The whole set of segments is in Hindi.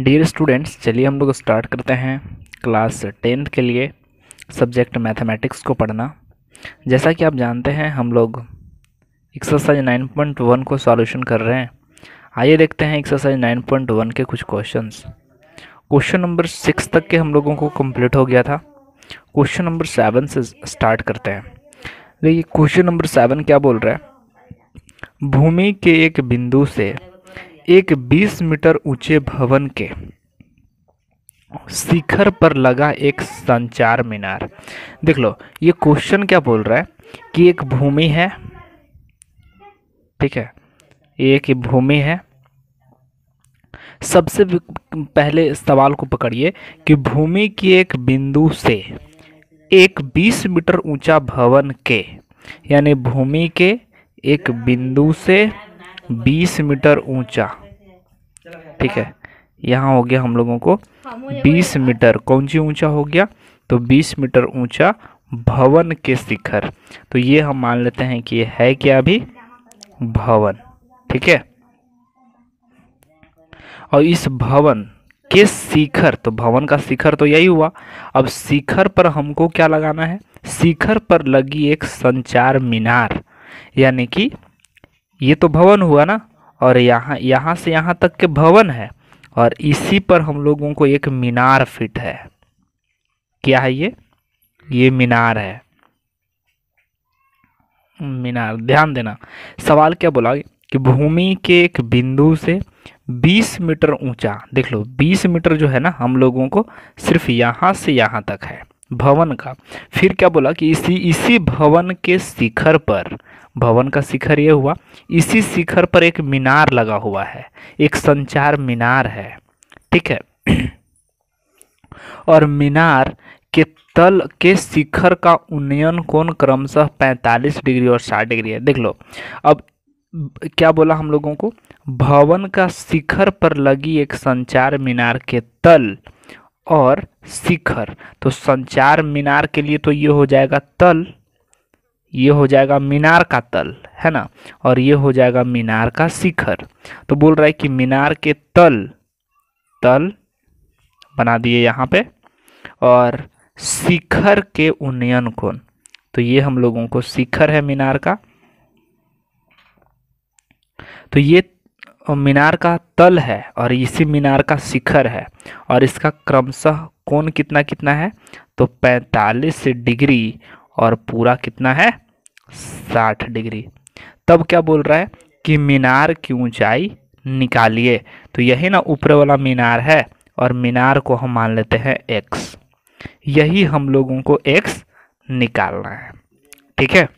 डियर स्टूडेंट्स चलिए हम लोग स्टार्ट करते हैं क्लास टेंथ के लिए सब्जेक्ट मैथमेटिक्स को पढ़ना जैसा कि आप जानते हैं हम लोग एक्सरसाइज 9.1 को सॉल्यूशन कर रहे हैं आइए देखते हैं एक्सरसाइज 9.1 के कुछ क्वेश्चंस क्वेश्चन नंबर सिक्स तक के हम लोगों को कंप्लीट हो गया था क्वेश्चन नंबर सेवन से स्टार्ट करते हैं देखिए क्वेश्चन नंबर सेवन क्या बोल रहा है भूमि के एक बिंदु से एक 20 मीटर ऊंचे भवन के शिखर पर लगा एक संचार मीनार देख लो ये क्वेश्चन क्या बोल रहा है कि एक भूमि है ठीक है एक भूमि है सबसे पहले सवाल को पकड़िए कि भूमि की एक बिंदु से एक 20 मीटर ऊंचा भवन के यानी भूमि के एक बिंदु से बीस मीटर ऊंचा ठीक है यहाँ हो गया हम लोगों को हाँ, बीस मीटर कौन सी ऊंचा हो गया तो बीस मीटर ऊंचा भवन के शिखर तो ये हम मान लेते हैं कि है क्या अभी भवन ठीक है और इस भवन के शिखर तो भवन का शिखर तो यही हुआ अब शिखर पर हमको क्या लगाना है शिखर पर लगी एक संचार मीनार यानी कि ये तो भवन हुआ ना और यहाँ यहाँ से यहाँ तक के भवन है और इसी पर हम लोगों को एक मीनार फिट है क्या है ये ये मीनार है मीनार ध्यान देना सवाल क्या बोला कि भूमि के एक बिंदु से 20 मीटर ऊंचा देख लो 20 मीटर जो है ना हम लोगों को सिर्फ यहाँ से यहाँ तक है भवन का फिर क्या बोला कि इसी इसी भवन के शिखर पर भवन का शिखर ये हुआ इसी शिखर पर एक मीनार लगा हुआ है एक संचार मीनार है ठीक है और मीनार के तल के शिखर का उन्नयन कोण क्रमशः 45 डिग्री और 60 डिग्री है देख लो अब क्या बोला हम लोगों को भवन का शिखर पर लगी एक संचार मीनार के तल और शिखर तो संचार मीनार के लिए तो ये हो जाएगा तल ये हो जाएगा मीनार का तल है ना और ये हो जाएगा मीनार का शिखर तो बोल रहा है कि मीनार के तल तल बना दिए यहाँ पे और शिखर के उन्नयन कोण तो ये हम लोगों को शिखर है मीनार का तो ये मीनार का तल है और इसी मीनार का शिखर है और इसका क्रमशः कोण कितना कितना है तो 45 डिग्री और पूरा कितना है 60 डिग्री तब क्या बोल रहा है कि मीनार की ऊंचाई निकालिए तो यही ना ऊपर वाला मीनार है और मीनार को हम मान लेते हैं एक्स यही हम लोगों को एक्स निकालना है ठीक है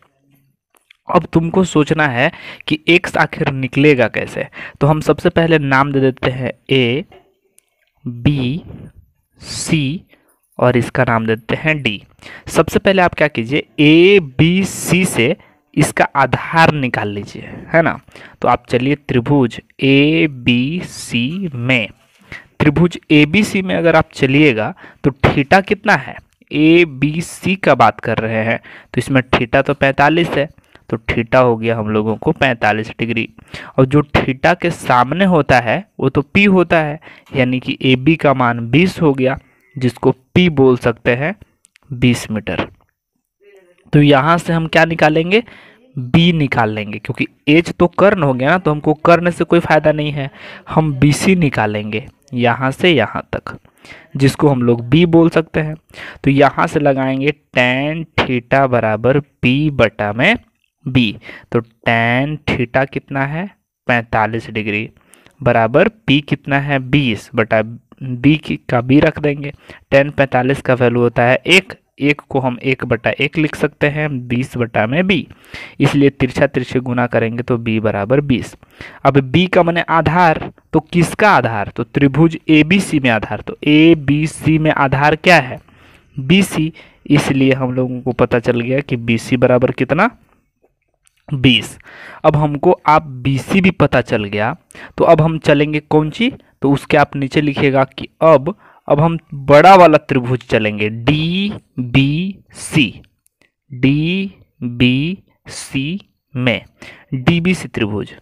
अब तुमको सोचना है कि एक्स आखिर निकलेगा कैसे तो हम सबसे पहले नाम दे देते हैं ए बी सी और इसका नाम देते हैं डी सबसे पहले आप क्या कीजिए ए बी सी से इसका आधार निकाल लीजिए है ना तो आप चलिए त्रिभुज ए बी सी में त्रिभुज ए बी सी में अगर आप चलिएगा तो थीटा कितना है ए बी सी का बात कर रहे हैं तो इसमें थीटा तो 45 है तो ठीटा हो गया हम लोगों को 45 डिग्री और जो ठीटा के सामने होता है वो तो पी होता है यानी कि ए बी का मान 20 हो गया जिसको पी बोल सकते हैं 20 मीटर तो यहाँ से हम क्या निकालेंगे बी निकाल लेंगे क्योंकि एच तो कर्ण हो गया ना तो हमको कर्ण से कोई फ़ायदा नहीं है हम बी सी निकालेंगे यहाँ से यहाँ तक जिसको हम लोग बी बोल सकते हैं तो यहाँ से लगाएंगे टेन थीटा बराबर पी बटा में बी तो टेन थीटा कितना है पैंतालीस डिग्री बराबर पी कितना है बीस बटा बी का बी रख देंगे टेन पैंतालीस का वैल्यू होता है एक एक को हम एक बटा एक लिख सकते हैं बीस बटा में बी इसलिए तिरछा तिरछे गुना करेंगे तो बी बराबर बीस अब बी का मैंने आधार तो किसका आधार तो त्रिभुज ए बी सी में आधार तो ए बी सी में आधार क्या है बी सी इसलिए हम लोगों को पता चल गया कि बी सी बराबर कितना बीस अब हमको आप बी सी भी पता चल गया तो अब हम चलेंगे कौन सी तो उसके आप नीचे लिखिएगा कि अब अब हम बड़ा वाला त्रिभुज चलेंगे D B C D B C में डी बी सी त्रिभुज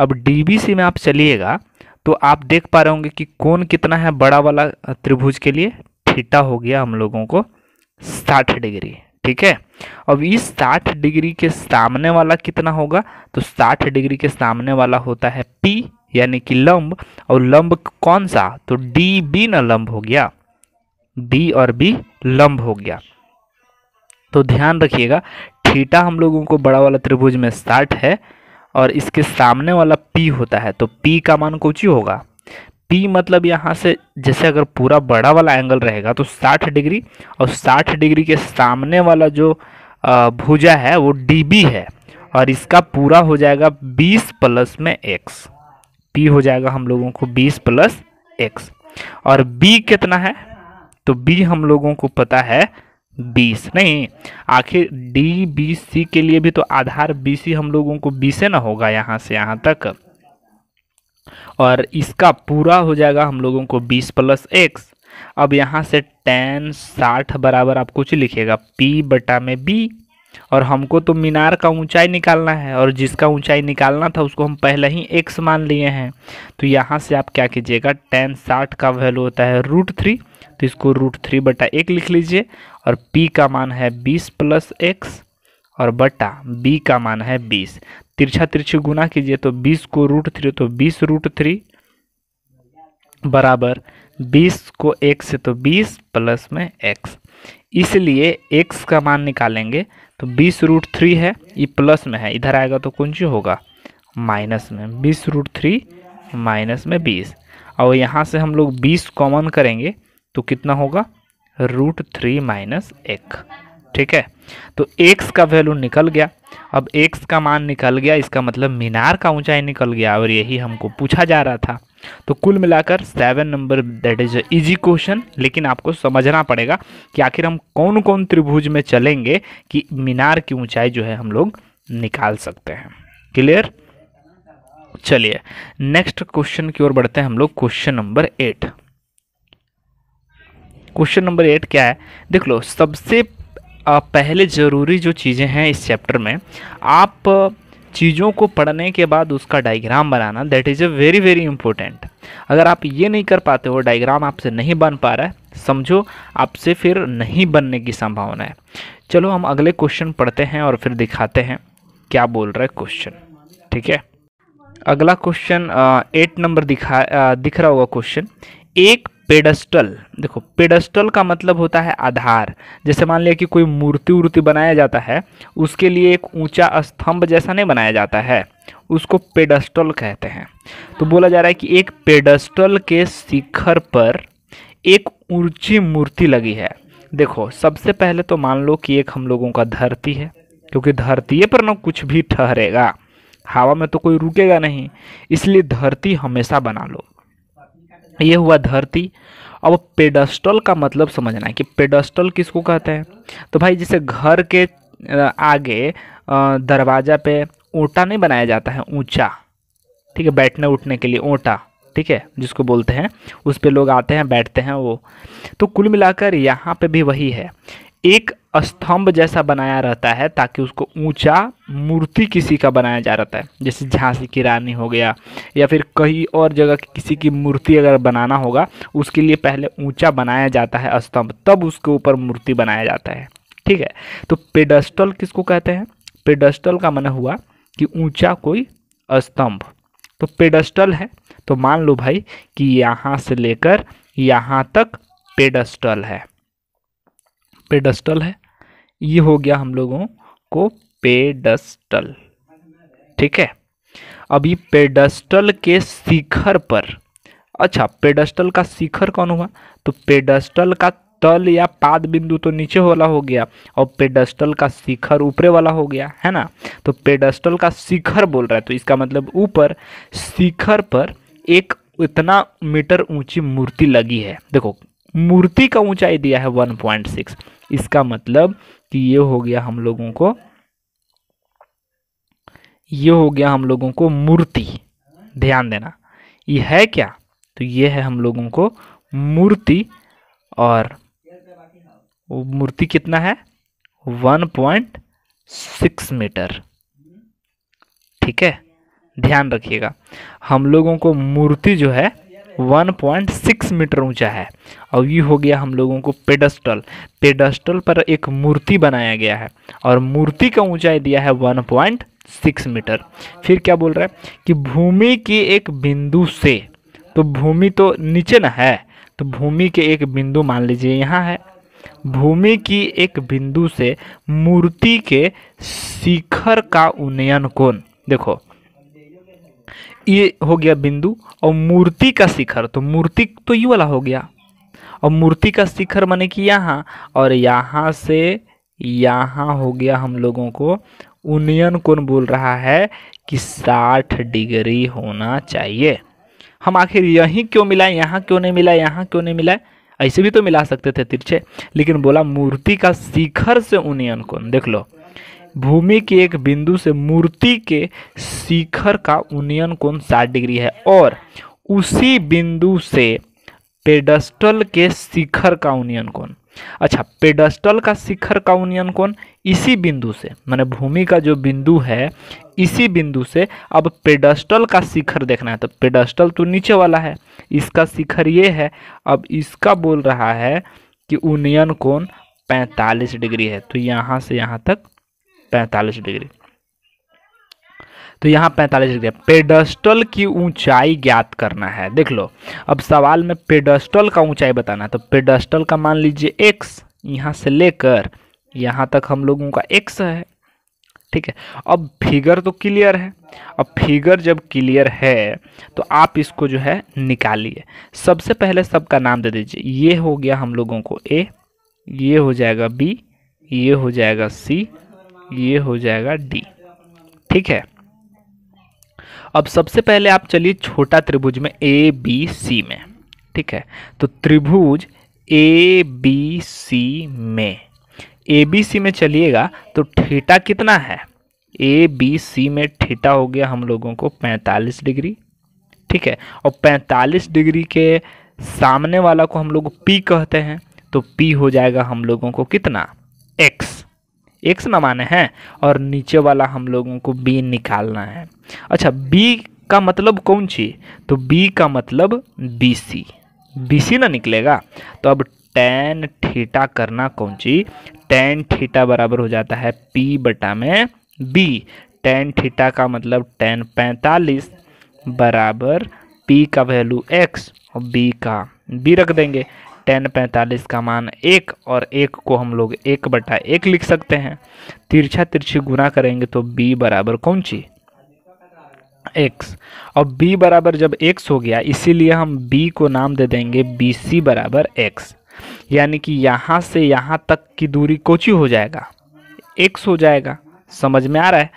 अब डी बी सी में आप चलिएगा तो आप देख पा रहे होंगे कि कौन कितना है बड़ा वाला त्रिभुज के लिए थीटा हो गया हम लोगों को साठ डिग्री ठीक है अब इस 60 डिग्री के सामने वाला कितना होगा तो 60 डिग्री के सामने वाला होता है पी यानी कि लंब और लंब कौन सा तो डी बी ना लंब हो गया डी और बी लंब हो गया तो ध्यान रखिएगा थीटा हम लोगों को बड़ा वाला त्रिभुज में 60 है और इसके सामने वाला पी होता है तो पी का मान कुछ ही होगा पी मतलब यहाँ से जैसे अगर पूरा बड़ा वाला एंगल रहेगा तो 60 डिग्री और 60 डिग्री के सामने वाला जो भुजा है वो डी है और इसका पूरा हो जाएगा 20 प्लस में x पी हो जाएगा हम लोगों को 20 प्लस एक्स और b कितना है तो b हम लोगों को पता है 20 नहीं आखिर डी बी सी के लिए भी तो आधार बी सी हम लोगों को बी से ना होगा यहाँ से यहाँ तक और इसका पूरा हो जाएगा हम लोगों को बीस प्लस एक्स अब यहाँ से टेन साठ बराबर आप कुछ लिखिएगा पी बटा में बी और हमको तो मीनार का ऊंचाई निकालना है और जिसका ऊंचाई निकालना था उसको हम पहले ही एक्स मान लिए हैं तो यहाँ से आप क्या कीजिएगा टेन साठ का वैल्यू होता है रूट थ्री तो इसको रूट थ्री बटा एक लिख लीजिए और पी का मान है बीस प्लस एक्स और बटा बी का मान है बीस तिरछा तिरछी गुना कीजिए तो बीस को रूट थ्री तो बीस रूट थ्री बराबर बीस को एक से तो बीस प्लस में एक्स इसलिए एक्स का मान निकालेंगे तो बीस रूट थ्री है ये प्लस में है इधर आएगा तो कौन सी होगा माइनस में बीस रूट थ्री माइनस में बीस और यहाँ से हम लोग बीस कॉमन करेंगे तो कितना होगा रूट थ्री माइनस एक ठीक है तो एक्स का वैल्यू निकल गया अब एक्स का मान निकल गया इसका मतलब मीनार का ऊंचाई निकल गया और यही हमको पूछा जा रहा था तो कुल मिलाकर seven number that is easy question लेकिन आपको समझना पड़ेगा कि आखिर हम कौन कौन त्रिभुज में चलेंगे कि मीनार की ऊंचाई जो है हम लोग निकाल सकते हैं क्लियर चलिए नेक्स्ट क्वेश्चन की ओर बढ़ते हैं हम लोग question number eight question number eight क्या है देख लो सबसे पहले ज़रूरी जो चीज़ें हैं इस चैप्टर में आप चीज़ों को पढ़ने के बाद उसका डायग्राम बनाना that is a very very important अगर आप ये नहीं कर पाते हो डायग्राम आपसे नहीं बन पा रहा है समझो आपसे फिर नहीं बनने की संभावना है चलो हम अगले क्वेश्चन पढ़ते हैं और फिर दिखाते हैं क्या बोल रहा है क्वेश्चन ठीक है अगला क्वेश्चन एट नंबर दिखा दिख रहा होगा क्वेश्चन एक पेडस्टल देखो पेडस्टल का मतलब होता है आधार जैसे मान लिया कि कोई मूर्ति उर्ति बनाया जाता है उसके लिए एक ऊंचा स्तंभ जैसा नहीं बनाया जाता है उसको पेडस्टल कहते हैं तो बोला जा रहा है कि एक पेडस्टल के शिखर पर एक ऊंची मूर्ति लगी है देखो सबसे पहले तो मान लो कि एक हम लोगों का धरती है क्योंकि धरती पर ना कुछ भी ठहरेगा हवा में तो कोई रुकेगा नहीं इसलिए धरती हमेशा बना लो ये हुआ धरती अब पेडस्टल का मतलब समझना है कि पेडस्टल किसको कहते हैं तो भाई जैसे घर के आगे दरवाज़ा पे ओटा नहीं बनाया जाता है ऊंचा ठीक है बैठने उठने के लिए ओटा ठीक है जिसको बोलते हैं उस पर लोग आते हैं बैठते हैं वो तो कुल मिलाकर यहाँ पे भी वही है एक स्तंभ जैसा बनाया रहता है ताकि उसको ऊंचा मूर्ति किसी का बनाया जा रहता है जैसे झांसी की रानी हो गया या फिर कहीं और जगह की किसी की मूर्ति अगर बनाना होगा उसके लिए पहले ऊंचा बनाया जाता है स्तंभ तब उसके ऊपर मूर्ति बनाया जाता है ठीक है तो पेडस्टल किसको कहते हैं पेडस्टल का मन मतलब हुआ कि ऊँचा कोई स्तंभ तो पेडस्टल है तो मान लो भाई कि यहाँ से लेकर यहाँ तक पेडस्टल है पेडस्टल है ये हो गया हम लोगों को पेडस्टल ठीक है अभी पेडस्टल के शिखर पर अच्छा पेडस्टल का शिखर कौन हुआ तो पेडस्टल का तल या पाद बिंदु तो नीचे वाला हो गया और पेडस्टल का शिखर ऊपरे वाला हो गया है ना तो पेडस्टल का शिखर बोल रहा है तो इसका मतलब ऊपर शिखर पर एक इतना मीटर ऊंची मूर्ति लगी है देखो मूर्ति का ऊंचाई दिया है 1.6 इसका मतलब कि ये हो गया हम लोगों को ये हो गया हम लोगों को मूर्ति ध्यान देना ये है क्या तो ये है हम लोगों को मूर्ति और मूर्ति कितना है 1.6 मीटर ठीक है ध्यान रखिएगा हम लोगों को मूर्ति जो है 1.6 मीटर ऊंचा है और ये हो गया हम लोगों को पेडस्टल पेडस्टल पर एक मूर्ति बनाया गया है और मूर्ति का ऊंचाई दिया है 1.6 मीटर फिर क्या बोल रहा है कि भूमि के एक बिंदु से तो भूमि तो नीचे ना है तो भूमि के एक बिंदु मान लीजिए यहाँ है भूमि की एक बिंदु से मूर्ति के शिखर का उन्नयन कोण देखो ये हो गया बिंदु और मूर्ति का शिखर तो मूर्ति तो ये वाला हो गया और मूर्ति का शिखर माने कि यहाँ और यहाँ से यहाँ हो गया हम लोगों को उन्नयन कौन बोल रहा है कि 60 डिग्री होना चाहिए हम आखिर यहीं क्यों मिलाए यहाँ क्यों नहीं मिला यहाँ क्यों नहीं मिलाए ऐसे भी तो मिला सकते थे तिरछे लेकिन बोला मूर्ति का शिखर से उन्नयन कौन देख लो भूमि के एक बिंदु से मूर्ति के शिखर का उन्नयन कोण 60 डिग्री है और उसी बिंदु से पेडस्टल के शिखर का उन्नयन कोण अच्छा पेडस्टल का शिखर का उन्नयन कोण इसी बिंदु से मैंने भूमि का जो बिंदु है इसी बिंदु से अब पेडस्टल का शिखर देखना है तो पेडस्टल तो नीचे वाला है इसका शिखर ये है अब इसका बोल रहा है कि उन्नयन कोण 45 डिग्री है तो यहाँ से यहाँ तक पैंतालीस डिग्री तो यहाँ पैंतालीस डिग्री पेडस्टल की ऊंचाई ज्ञात करना है देख लो अब सवाल में पेडस्टल का ऊंचाई बताना है तो पेडस्टल का मान लीजिए एक्स यहाँ से लेकर यहाँ तक हम लोगों का एक्स है ठीक है अब फिगर तो क्लियर है अब फिगर जब क्लियर है तो आप इसको जो है निकालिए सबसे पहले सबका नाम दे दीजिए ये हो गया हम लोगों को ए ये हो जाएगा बी ये हो जाएगा सी ये हो जाएगा डी ठीक है अब सबसे पहले आप चलिए छोटा त्रिभुज में ए बी सी में ठीक है तो त्रिभुज ए बी सी में ए बी सी में चलिएगा तो ठीटा कितना है ए बी सी में ठीटा हो गया हम लोगों को 45 डिग्री ठीक है और 45 डिग्री के सामने वाला को हम लोग पी कहते हैं तो पी हो जाएगा हम लोगों को कितना एक्स एक्स माने हैं और नीचे वाला हम लोगों को बी निकालना है अच्छा बी का मतलब कौन सी तो बी का मतलब बी सी बी सी ना निकलेगा तो अब टेन थीटा करना कौन सी टेन थीटा बराबर हो जाता है पी बटा में बी टेन थीटा का मतलब टेन पैंतालीस बराबर पी का वैल्यू एक्स और बी का बी रख देंगे टेन पैंतालीस का मान एक और एक को हम लोग एक बटा एक लिख सकते हैं तिरछा तिरछी गुना करेंगे तो बी बराबर कौन सी एक्स और बी बराबर जब एक्स हो गया इसीलिए हम बी को नाम दे देंगे बी सी बराबर एक्स यानी कि यहाँ से यहाँ तक की दूरी कोची हो जाएगा एक्स हो जाएगा समझ में आ रहा है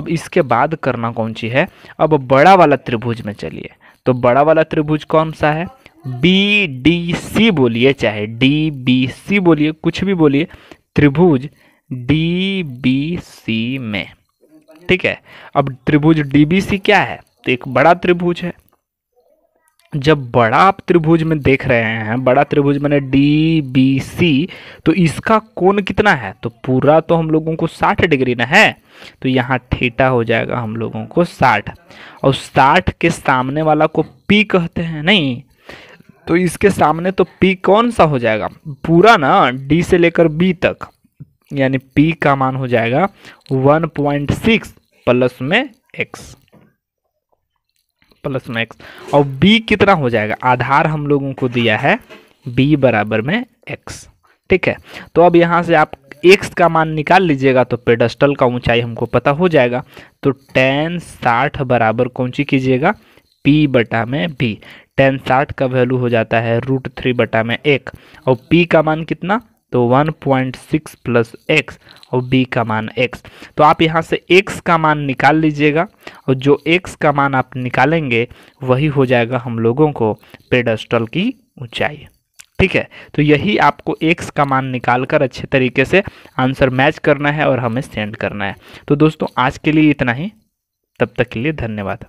अब इसके बाद करना कौन सी है अब बड़ा वाला त्रिभुज में चलिए तो बड़ा वाला त्रिभुज कौन सा है बी डी सी बोलिए चाहे डी बी सी बोलिए कुछ भी बोलिए त्रिभुज डी बी सी में ठीक है अब त्रिभुज डी बी सी क्या है तो एक बड़ा त्रिभुज है जब बड़ा आप त्रिभुज में देख रहे हैं बड़ा त्रिभुज मैंने डी बी सी तो इसका कोण कितना है तो पूरा तो हम लोगों को 60 डिग्री ना है तो यहाँ ठेटा हो जाएगा हम लोगों को 60 और 60 के सामने वाला को पी कहते हैं नहीं तो इसके सामने तो पी कौन सा हो जाएगा पूरा ना डी से लेकर बी तक यानी पी का मान हो जाएगा 1.6 प्लस में एक्स प्लस में एक्स और बी कितना हो जाएगा आधार हम लोगों को दिया है बी बराबर में एक्स ठीक है तो अब यहाँ से आप एक्स का मान निकाल लीजिएगा तो पेडस्टल का ऊंचाई हमको पता हो जाएगा तो टेन साठ बराबर कौन सी कीजिएगा पी बटा में बी टेन साठ का वैल्यू हो जाता है रूट थ्री बटा में एक और पी का मान कितना तो 1.6 पॉइंट सिक्स प्लस एक्स और बी का मान एक्स तो आप यहाँ से एक्स का मान निकाल लीजिएगा और जो एक्स का मान आप निकालेंगे वही हो जाएगा हम लोगों को पेडस्टल की ऊंचाई ठीक है तो यही आपको x का मान निकाल कर अच्छे तरीके से आंसर मैच करना है और हमें सेंड करना है तो दोस्तों आज के लिए इतना ही तब तक के लिए धन्यवाद